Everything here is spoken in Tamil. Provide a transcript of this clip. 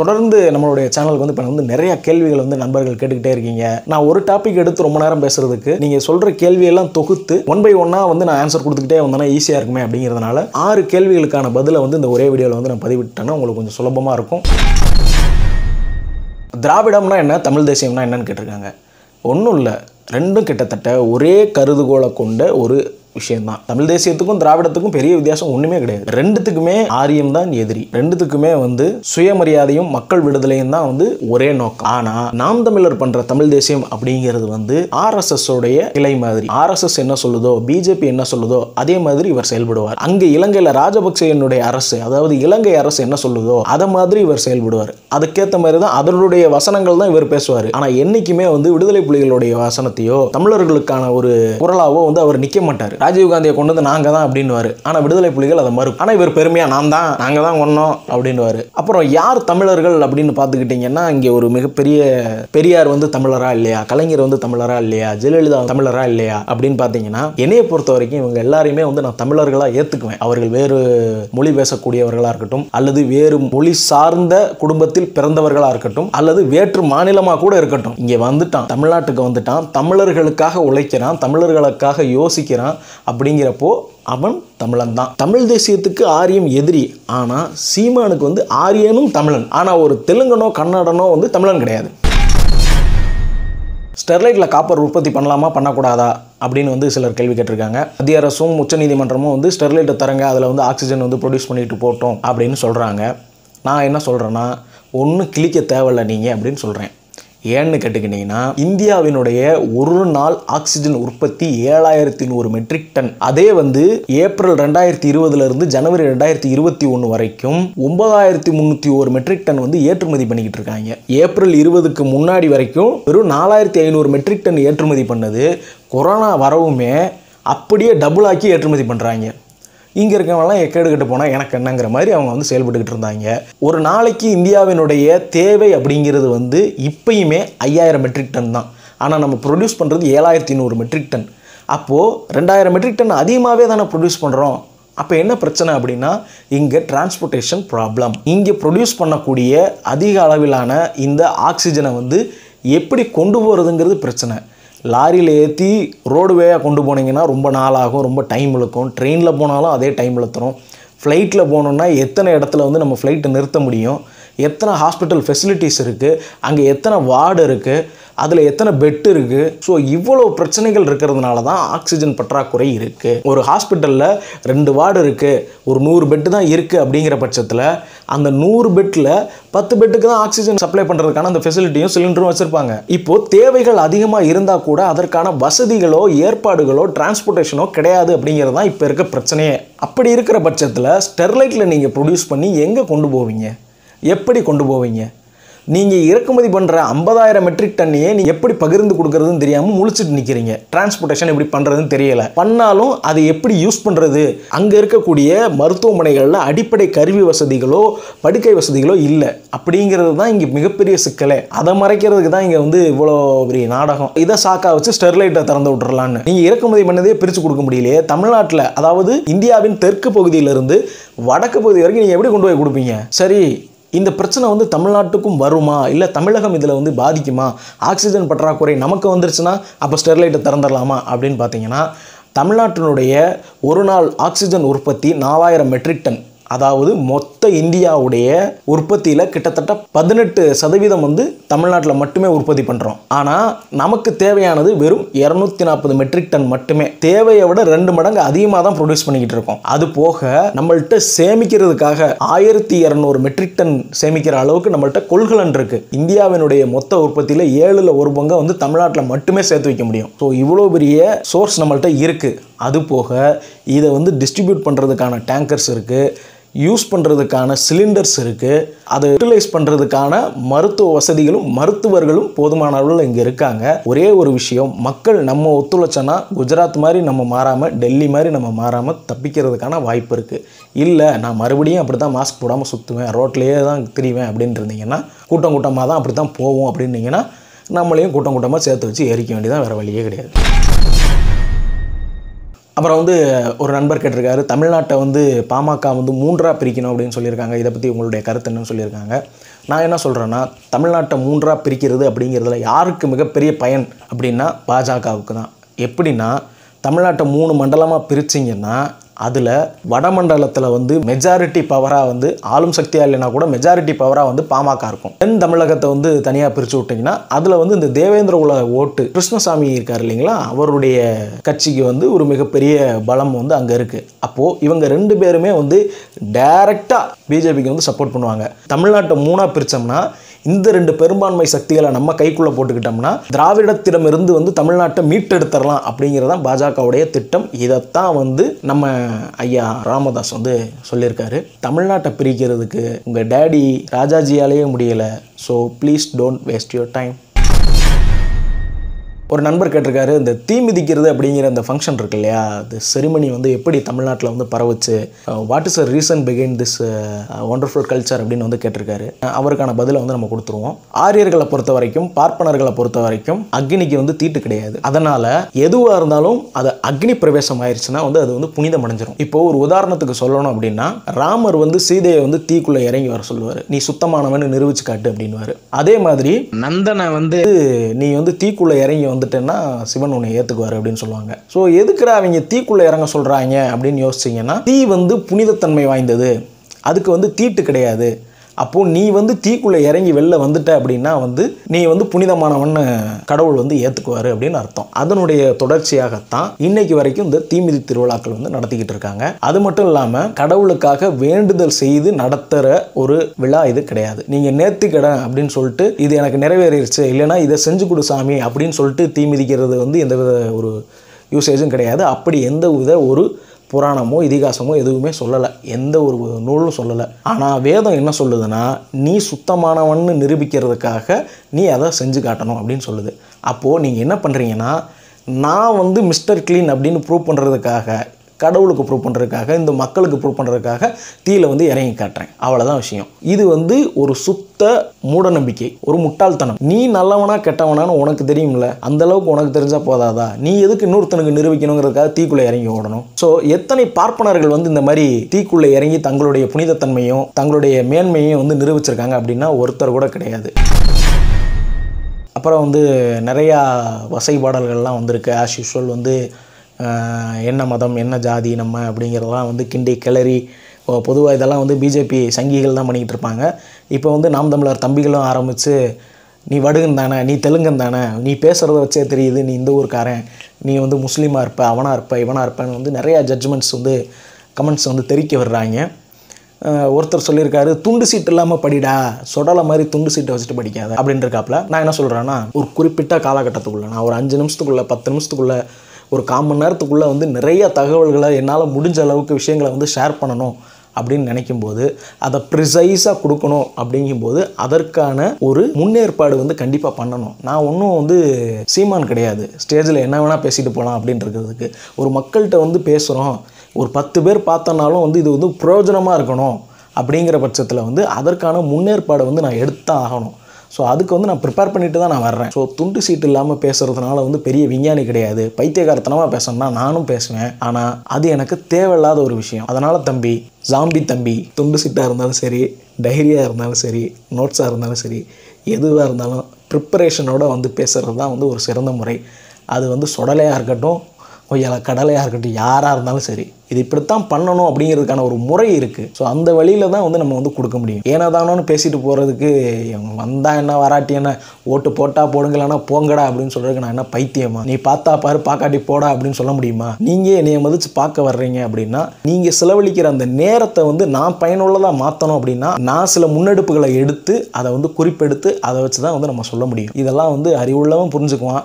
தொடர்ந்து நம்மளுடைய சேனலுக்கு வந்து இப்போ வந்து நிறைய கேள்விகள் வந்து நண்பர்கள் கேட்டுக்கிட்டே இருக்கீங்க நான் ஒரு டாபிக் எடுத்து ரொம்ப நேரம் பேசுறதுக்கு நீங்கள் சொல்கிற கேள்வியெல்லாம் தொகுத்து ஒன் பை ஒன்னாக வந்து நான் ஆன்சர் கொடுத்துக்கிட்டே வந்தேன்னா ஈஸியாக இருக்குமே அப்படிங்கிறதுனால ஆறு கேள்விகளுக்கான பதிலை வந்து இந்த ஒரே வீடியோவில் வந்து நான் பதிவிட்டேன்னா உங்களுக்கு கொஞ்சம் சுலபமாக இருக்கும் திராவிடம்னா என்ன தமிழ் தேசியம்னா என்னன்னு கேட்டிருக்காங்க ஒன்றும் இல்லை ரெண்டும் கிட்டத்தட்ட ஒரே கருதுகோளை கொண்ட ஒரு விஷயம்தான் தமிழ் தேசியத்துக்கும் திராவிடத்துக்கும் பெரிய வித்தியாசம் ஒன்றுமே கிடையாது ரெண்டுத்துக்குமே ஆரியம் தான் எதிரி ரெண்டுத்துக்குமே வந்து சுயமரியாதையும் மக்கள் விடுதலையும் தான் வந்து ஒரே நோக்கம் ஆனால் நாம் தமிழர் பண்ணுற தமிழ் தேசியம் அப்படிங்கிறது வந்து எஸ் உடைய கிளை மாதிரி ஆர்எஸ்எஸ் என்ன சொல்லுதோ பிஜேபி என்ன சொல்லுதோ அதே மாதிரி இவர் செயல்படுவார் அங்கே இலங்கையில் ராஜபக்சேனுடைய அரசு அதாவது இலங்கை அரசு என்ன சொல்லுதோ அதை மாதிரி இவர் செயல்படுவார் அதுக்கேற்ற மாதிரி தான் அதனுடைய வசனங்கள் தான் இவர் பேசுவார் ஆனால் என்னைக்குமே வந்து விடுதலை புலிகளுடைய வசனத்தையோ தமிழர்களுக்கான ஒரு குரலாவோ வந்து அவர் நிற்க மாட்டார் ராஜீவ்காந்தியை கொண்டு வந்து நாங்கள் தான் அப்படின்வாரு ஆனால் விடுதலை புலிகள் அதை மறுக்கும் ஆனால் இவர் பெருமையாக நான் தான் நாங்கள் தான் கொண்டோம் அப்படின்வாரு அப்புறம் யார் தமிழர்கள் அப்படின்னு பார்த்துக்கிட்டிங்கன்னா இங்கே ஒரு மிகப்பெரிய பெரியார் வந்து தமிழரா இல்லையா கலைஞர் வந்து தமிழரா இல்லையா ஜெயலலிதா தமிழரா இல்லையா அப்படின்னு பார்த்தீங்கன்னா என்னையை பொறுத்த வரைக்கும் இவங்க எல்லாரையுமே வந்து நான் தமிழர்களாக ஏற்றுக்குவேன் அவர்கள் வேறு மொழி பேசக்கூடியவர்களாக இருக்கட்டும் அல்லது வேறு மொழி சார்ந்த குடும்பத்தில் பிறந்தவர்களாக இருக்கட்டும் அல்லது வேற்று மாநிலமாக கூட இருக்கட்டும் இங்கே வந்துட்டான் தமிழ்நாட்டுக்கு வந்துட்டான் தமிழர்களுக்காக உழைக்கிறான் தமிழர்களுக்காக யோசிக்கிறான் அப்படிங்கிறப்போ அவன் தமிழன் தான் தமிழ் தேசியத்துக்கு ஆரியம் எதிரி ஆனால் சீமானுக்கு வந்து ஆரியனும் தமிழன் ஆனால் ஒரு தெலுங்கனோ கன்னடனோ வந்து தமிழன் கிடையாது ஸ்டெர்லைட்டில் காப்பர் உற்பத்தி பண்ணலாமா பண்ணக்கூடாதா அப்படின்னு வந்து சிலர் கேள்வி கேட்டிருக்காங்க மத்திய அரசும் உச்சநீதிமன்றமும் வந்து ஸ்டெர்லைட்டை தரங்க அதில் வந்து ஆக்சிஜன் வந்து ப்ரொடியூஸ் பண்ணிட்டு போட்டோம் அப்படின்னு சொல்கிறாங்க நான் என்ன சொல்கிறேன்னா ஒன்றும் கிழிக்க தேவையில்லை நீங்கள் அப்படின்னு சொல்கிறேன் ஏன்னு கேட்டுக்கிட்டீங்கன்னா இந்தியாவினுடைய ஒரு நாள் ஆக்சிஜன் உற்பத்தி ஏழாயிரத்தி நூறு மெட்ரிக் டன் அதே வந்து ஏப்ரல் ரெண்டாயிரத்தி இருபதுலேருந்து ஜனவரி ரெண்டாயிரத்தி இருபத்தி ஒன்று வரைக்கும் ஒன்பதாயிரத்தி முந்நூற்றி ஒரு மெட்ரிக் டன் வந்து ஏற்றுமதி பண்ணிக்கிட்டு இருக்காங்க ஏப்ரல் இருபதுக்கு முன்னாடி வரைக்கும் வெறும் நாலாயிரத்தி ஐநூறு மெட்ரிக் டன் ஏற்றுமதி பண்ணது கொரோனா வரவுமே அப்படியே டபுள் ஆக்கி ஏற்றுமதி பண்ணுறாங்க இங்கே இருக்கவங்களாம் எக்கெடுக்கிட்டு போனால் எனக்கு என்னங்கிற மாதிரி அவங்க வந்து செயல்பட்டுக்கிட்டு இருந்தாங்க ஒரு நாளைக்கு இந்தியாவினுடைய தேவை அப்படிங்கிறது வந்து இப்பயுமே ஐயாயிரம் மெட்ரிக் டன் தான் ஆனால் நம்ம ப்ரொடியூஸ் பண்ணுறது ஏழாயிரத்தி நூறு மெட்ரிக் டன் அப்போது ரெண்டாயிரம் மெட்ரிக் டன் அதிகமாகவே தானே ப்ரொடியூஸ் பண்ணுறோம் அப்போ என்ன பிரச்சனை அப்படின்னா இங்கே டிரான்ஸ்போர்ட்டேஷன் ப்ராப்ளம் இங்கே ப்ரொடியூஸ் பண்ணக்கூடிய அதிக அளவிலான இந்த ஆக்சிஜனை வந்து எப்படி கொண்டு போகிறதுங்கிறது பிரச்சனை லாரியில் ஏற்றி ரோடுவேயாக கொண்டு போனீங்கன்னா ரொம்ப நாள் ஆகும் ரொம்ப டைம் இழுக்கும் ட்ரெயினில் போனாலும் அதே டைம் இழுத்துரும் ஃப்ளைட்டில் போனோன்னா எத்தனை இடத்துல வந்து நம்ம ஃப்ளைட்டை நிறுத்த முடியும் எத்தனை ஹாஸ்பிட்டல் ஃபெசிலிட்டிஸ் இருக்குது அங்கே எத்தனை வார்டு இருக்குது அதில் எத்தனை பெட் இருக்குது ஸோ இவ்வளோ பிரச்சனைகள் இருக்கிறதுனால தான் ஆக்சிஜன் பற்றாக்குறை இருக்குது ஒரு ஹாஸ்பிட்டலில் ரெண்டு வார்டு இருக்குது ஒரு நூறு பெட்டு தான் இருக்குது அப்படிங்கிற பட்சத்தில் அந்த நூறு பெட்டில் பத்து பெட்டுக்கு தான் ஆக்சிஜன் சப்ளை பண்ணுறதுக்கான அந்த ஃபெசிலிட்டியும் சிலிண்டரும் வச்சுருப்பாங்க இப்போது தேவைகள் அதிகமாக இருந்தால் கூட அதற்கான வசதிகளோ ஏற்பாடுகளோ டிரான்ஸ்போர்ட்டேஷனோ கிடையாது அப்படிங்கிறது தான் இப்போ இருக்க பிரச்சனையே அப்படி இருக்கிற பட்சத்தில் ஸ்டெர்லைட்டில் நீங்கள் ப்ரொடியூஸ் பண்ணி எங்கே கொண்டு போவீங்க எப்படி கொண்டு போவீங்க நீங்கள் இறக்குமதி பண்ணுற ஐம்பதாயிரம் மெட்ரிக் டன்னையே நீங்கள் எப்படி பகிர்ந்து கொடுக்குறதுன்னு தெரியாமல் முழிச்சிட்டு நிற்கிறீங்க டிரான்ஸ்போர்ட்டேஷன் எப்படி பண்ணுறதுன்னு தெரியலை பண்ணாலும் அதை எப்படி யூஸ் பண்ணுறது அங்கே இருக்கக்கூடிய மருத்துவமனைகளில் அடிப்படை கருவி வசதிகளோ படுக்கை வசதிகளோ இல்லை அப்படிங்கிறது தான் இங்கே மிகப்பெரிய சிக்கலை அதை மறைக்கிறதுக்கு தான் இங்கே வந்து இவ்வளோ பெரிய நாடகம் இதை சாக்கா வச்சு ஸ்டெர்லைட்டை திறந்து விட்றலான்னு நீங்கள் இறக்குமதி பண்ணதே பிரித்து கொடுக்க முடியலையே தமிழ்நாட்டில் அதாவது இந்தியாவின் தெற்கு பகுதியிலிருந்து வடக்கு பகுதி வரைக்கும் நீங்கள் எப்படி கொண்டு போய் கொடுப்பீங்க சரி இந்த பிரச்சனை வந்து தமிழ்நாட்டுக்கும் வருமா இல்லை தமிழகம் இதில் வந்து பாதிக்குமா ஆக்சிஜன் பற்றாக்குறை நமக்கு வந்துருச்சுன்னா அப்போ ஸ்டெர்லைட்டை திறந்துடலாமா அப்படின்னு பார்த்தீங்கன்னா தமிழ்நாட்டினுடைய ஒரு நாள் ஆக்சிஜன் உற்பத்தி நாலாயிரம் மெட்ரிக் டன் அதாவது மொத்த இந்தியாவுடைய உற்பத்தியில் கிட்டத்தட்ட பதினெட்டு சதவீதம் வந்து தமிழ்நாட்டில் மட்டுமே உற்பத்தி பண்ணுறோம் ஆனால் நமக்கு தேவையானது வெறும் இரநூத்தி நாற்பது மெட்ரிக் டன் மட்டுமே தேவையை விட ரெண்டு மடங்கு அதிகமாக தான் ப்ரொடியூஸ் பண்ணிக்கிட்டு இருக்கோம் அது போக நம்மள்கிட்ட சேமிக்கிறதுக்காக ஆயிரத்தி இரநூறு மெட்ரிக் டன் சேமிக்கிற அளவுக்கு நம்மள்கிட்ட கொள்கலன் இருக்கு இந்தியாவினுடைய மொத்த உற்பத்தியில் ஏழில் ஒரு பங்கை வந்து தமிழ்நாட்டில் மட்டுமே சேர்த்து வைக்க முடியும் ஸோ இவ்வளோ பெரிய சோர்ஸ் நம்மள்கிட்ட இருக்குது அது போக இதை வந்து டிஸ்ட்ரிபியூட் பண்ணுறதுக்கான டேங்கர்ஸ் இருக்குது யூஸ் பண்ணுறதுக்கான சிலிண்டர்ஸ் இருக்குது அதை யூட்டிலைஸ் பண்ணுறதுக்கான மருத்துவ வசதிகளும் மருத்துவர்களும் போதுமான அளவில் இங்கே இருக்காங்க ஒரே ஒரு விஷயம் மக்கள் நம்ம ஒத்துழைச்சோன்னா குஜராத் மாதிரி நம்ம மாறாமல் டெல்லி மாதிரி நம்ம மாறாமல் தப்பிக்கிறதுக்கான வாய்ப்பு இருக்குது இல்லை நான் மறுபடியும் அப்படி தான் மாஸ்க் போடாமல் சுற்றுவேன் ரோட்லேயே தான் திரிவேன் அப்படின்னு இருந்தீங்கன்னா கூட்டம் கூட்டமாக தான் அப்படி தான் போவோம் அப்படின்னீங்கன்னா நம்மளையும் கூட்டம் கூட்டமாக சேர்த்து வச்சு எரிக்க வேண்டியதான் வேறு வழியே கிடையாது அப்புறம் வந்து ஒரு நண்பர் கேட்டிருக்காரு தமிழ்நாட்டை வந்து பாமக வந்து மூன்றாக பிரிக்கணும் அப்படின்னு சொல்லியிருக்காங்க இதை பற்றி உங்களுடைய கருத்து என்னன்னு சொல்லியிருக்காங்க நான் என்ன சொல்கிறேன்னா தமிழ்நாட்டை மூன்றாக பிரிக்கிறது அப்படிங்கிறதுல யாருக்கு மிகப்பெரிய பயன் அப்படின்னா பாஜகவுக்கு தான் எப்படின்னா தமிழ்நாட்டை மூணு மண்டலமாக பிரிச்சிங்கன்னா அதில் வடமண்டலத்தில் வந்து மெஜாரிட்டி பவராக வந்து ஆளும் சக்தியாக இல்லைனா கூட மெஜாரிட்டி பவராக வந்து பாமக இருக்கும் தென் தமிழகத்தை வந்து தனியாக பிரித்து விட்டிங்கன்னா அதில் வந்து இந்த தேவேந்திர உல ஓட்டு கிருஷ்ணசாமி இருக்கார் இல்லைங்களா அவருடைய கட்சிக்கு வந்து ஒரு மிகப்பெரிய பலம் வந்து அங்கே இருக்குது அப்போது இவங்க ரெண்டு பேருமே வந்து டேரெக்டாக பிஜேபிக்கு வந்து சப்போர்ட் பண்ணுவாங்க தமிழ்நாட்டை மூணாக பிரித்தோம்னா இந்த ரெண்டு பெரும்பான்மை சக்திகளை நம்ம கைக்குள்ளே போட்டுக்கிட்டோம்னா திராவிடத்திடமிருந்து வந்து தமிழ்நாட்டை மீட்டெடுத்துடலாம் அப்படிங்கிறதான் பாஜகவுடைய திட்டம் இதைத்தான் வந்து நம்ம ஐயா ராமதாஸ் வந்து சொல்லியிருக்காரு தமிழ்நாட்டை பிரிக்கிறதுக்கு உங்கள் டேடி ராஜாஜியாலேயே முடியலை so please don't waste your time ஒரு நண்பர் கேட்டிருக்காரு இந்த தீ மிதிக்கிறது அப்படிங்கிற அந்த ஃபங்க்ஷன் இருக்கு இல்லையா அது செரிமனி வந்து எப்படி தமிழ்நாட்டில் வந்து பரவுச்சு what is a reason behind this wonderful culture அப்படின்னு வந்து கேட்டிருக்காரு அவருக்கான பதிலை வந்து நம்ம கொடுத்துருவோம் ஆரியர்களை பொறுத்த வரைக்கும் பார்ப்பனர்களை பொறுத்த வரைக்கும் அக்னிக்கு வந்து தீட்டு கிடையாது அதனால் எதுவாக இருந்தாலும் அது அக்னி பிரவேசம் ஆயிடுச்சுன்னா வந்து அது வந்து புனிதம் அடைஞ்சிரும் இப்போ ஒரு உதாரணத்துக்கு சொல்லணும் அப்படின்னா ராமர் வந்து சீதையை வந்து தீக்குள்ளே இறங்கி வர சொல்லுவார் நீ சுத்தமானவன் நிரூபிச்சு காட்டு அப்படின்வாரு அதே மாதிரி நந்தனை வந்து நீ வந்து தீக்குள்ளே இறங்கி வந்துட்டேன்னா சிவன் உன்னை ஏற்றுக்குவார் அப்படின்னு சொல்லுவாங்க ஸோ எதுக்குற அவங்க தீக்குள்ளே இறங்க சொல்கிறாங்க அப்படின்னு யோசிச்சிங்கன்னா தீ வந்து புனிதத்தன்மை வாய்ந்தது அதுக்கு வந்து தீட்டு கிடையாது அப்போது நீ வந்து தீக்குள்ளே இறங்கி வெளில வந்துட்ட அப்படின்னா வந்து நீ வந்து புனிதமானவன் கடவுள் வந்து ஏற்றுக்குவார் அப்படின்னு அர்த்தம் அதனுடைய தொடர்ச்சியாகத்தான் இன்னைக்கு வரைக்கும் இந்த தீமிதி திருவிழாக்கள் வந்து நடத்திக்கிட்டு இருக்காங்க அது மட்டும் இல்லாமல் கடவுளுக்காக வேண்டுதல் செய்து நடத்துகிற ஒரு விழா இது கிடையாது நீங்கள் நேர்த்திக்கடை அப்படின்னு சொல்லிட்டு இது எனக்கு நிறைவேறிடுச்சு இல்லைனா இதை செஞ்சு கொடு சாமி அப்படின்னு சொல்லிட்டு தீமிதிக்கிறது வந்து எந்த வித ஒரு யூசேஜும் கிடையாது அப்படி எந்த வித ஒரு புராணமோ இதிகாசமோ எதுவுமே சொல்லலை எந்த ஒரு நூலும் சொல்லலை ஆனால் வேதம் என்ன சொல்லுதுன்னா நீ சுத்தமானவன்னு நிரூபிக்கிறதுக்காக நீ அதை செஞ்சு காட்டணும் அப்படின்னு சொல்லுது அப்போது நீங்கள் என்ன பண்ணுறீங்கன்னா நான் வந்து மிஸ்டர் கிளீன் அப்படின்னு ப்ரூவ் பண்ணுறதுக்காக கடவுளுக்கு ப்ரூவ் பண்ணுறதுக்காக இந்த மக்களுக்கு ப்ரூவ் பண்ணுறதுக்காக தீயில வந்து இறங்கி காட்டுறேன் அவ்வளோதான் விஷயம் இது வந்து ஒரு சுத்த மூடநம்பிக்கை ஒரு முட்டாள்தனம் நீ நல்லவனா கெட்டவனான்னு உனக்கு தெரியும்ல அந்த அளவுக்கு உனக்கு தெரிஞ்சால் போதாதா நீ எதுக்கு இன்னொருத்தனுக்கு நிரூபிக்கணுங்கிறதுக்காக தீக்குள்ளே இறங்கி ஓடணும் ஸோ எத்தனை பார்ப்பனர்கள் வந்து இந்த மாதிரி தீக்குள்ளே இறங்கி தங்களுடைய புனிதத்தன்மையும் தங்களுடைய மேன்மையும் வந்து நிரூபிச்சிருக்காங்க அப்படின்னா ஒருத்தர் கூட கிடையாது அப்புறம் வந்து நிறையா வசைபாடல்கள்லாம் வந்திருக்கு ஆஸ் யூஷுவல் வந்து என்ன மதம் என்ன ஜாதி நம்ம அப்படிங்கிறதெல்லாம் வந்து கிண்டி கிளறி பொதுவாக இதெல்லாம் வந்து பிஜேபி சங்கிகள் தான் பண்ணிக்கிட்டு இருப்பாங்க இப்போ வந்து நாம் தமிழர் தம்பிகளும் ஆரம்பித்து நீ வடுகன் தானே நீ தெலுங்கன் தானே நீ பேசுகிறத வச்சே தெரியுது நீ இந்த ஊருக்காரன் நீ வந்து முஸ்லீமாக இருப்ப அவனாக இருப்ப இவனாக இருப்பேன்னு வந்து நிறையா ஜட்ஜ்மெண்ட்ஸ் வந்து கமெண்ட்ஸ் வந்து தெரிக்க வர்றாங்க ஒருத்தர் சொல்லியிருக்காரு துண்டு சீட்டு இல்லாமல் படிடா சொடலை மாதிரி துண்டு சீட்டை வச்சுட்டு படிக்காத அப்படின்றக்காப்பில் நான் என்ன சொல்கிறேன்னா ஒரு குறிப்பிட்ட காலகட்டத்துக்குள்ளே நான் ஒரு அஞ்சு நிமிஷத்துக்குள்ளே பத்து நிமிஷத்துக்குள்ளே ஒரு கால் மணி நேரத்துக்குள்ளே வந்து நிறைய தகவல்களை என்னால் முடிஞ்ச அளவுக்கு விஷயங்களை வந்து ஷேர் பண்ணணும் அப்படின்னு நினைக்கும்போது அதை ப்ரிசைஸாக கொடுக்கணும் அப்படிங்கும்போது அதற்கான ஒரு முன்னேற்பாடு வந்து கண்டிப்பாக பண்ணணும் நான் ஒன்றும் வந்து சீமான் கிடையாது ஸ்டேஜில் என்ன வேணால் பேசிட்டு போகலாம் அப்படின்றதுக்கு ஒரு மக்கள்கிட்ட வந்து பேசுகிறோம் ஒரு பத்து பேர் பார்த்தனாலும் வந்து இது வந்து பிரயோஜனமாக இருக்கணும் அப்படிங்கிற பட்சத்தில் வந்து அதற்கான முன்னேற்பாடை வந்து நான் எடுத்தான் ஆகணும் ஸோ அதுக்கு வந்து நான் ப்ரிப்பேர் பண்ணிட்டு தான் நான் வர்றேன் ஸோ துண்டு சீட்டு இல்லாமல் பேசுகிறதுனால வந்து பெரிய விஞ்ஞானி கிடையாது பைத்தியகாரத்தனமாக பேசணும்னா நானும் பேசுவேன் ஆனால் அது எனக்கு தேவையில்லாத ஒரு விஷயம் அதனால் தம்பி ஜாம்பி தம்பி துண்டு சீட்டாக இருந்தாலும் சரி டைரியாக இருந்தாலும் சரி நோட்ஸாக இருந்தாலும் சரி எதுவாக இருந்தாலும் ப்ரிப்பரேஷனோடு வந்து பேசுகிறது தான் வந்து ஒரு சிறந்த முறை அது வந்து சுடலையாக இருக்கட்டும் கொய்யால கடலையாக இருக்கட்டும் யாராக இருந்தாலும் சரி இது இப்படித்தான் பண்ணணும் அப்படிங்கிறதுக்கான ஒரு முறை இருக்குது ஸோ அந்த வழியில் தான் வந்து நம்ம வந்து கொடுக்க முடியும் ஏன்னா தானோன்னு பேசிட்டு போகிறதுக்கு வந்தால் என்ன வராட்டி என்ன ஓட்டு போட்டால் போடுங்களா போங்கடா அப்படின்னு சொல்கிறதுக்கு நான் என்ன பைத்தியமா நீ பார்த்தா பாரு பார்க்காட்டி போடா அப்படின்னு சொல்ல முடியுமா நீங்கள் என்னைய மதித்து பார்க்க வர்றீங்க அப்படின்னா நீங்கள் செலவழிக்கிற அந்த நேரத்தை வந்து நான் பயனுள்ளதாக மாற்றணும் அப்படின்னா நான் சில முன்னெடுப்புகளை எடுத்து அதை வந்து குறிப்பெடுத்து அதை வச்சு தான் வந்து நம்ம சொல்ல முடியும் இதெல்லாம் வந்து அறிவுள்ளவன் புரிஞ்சுக்குவான்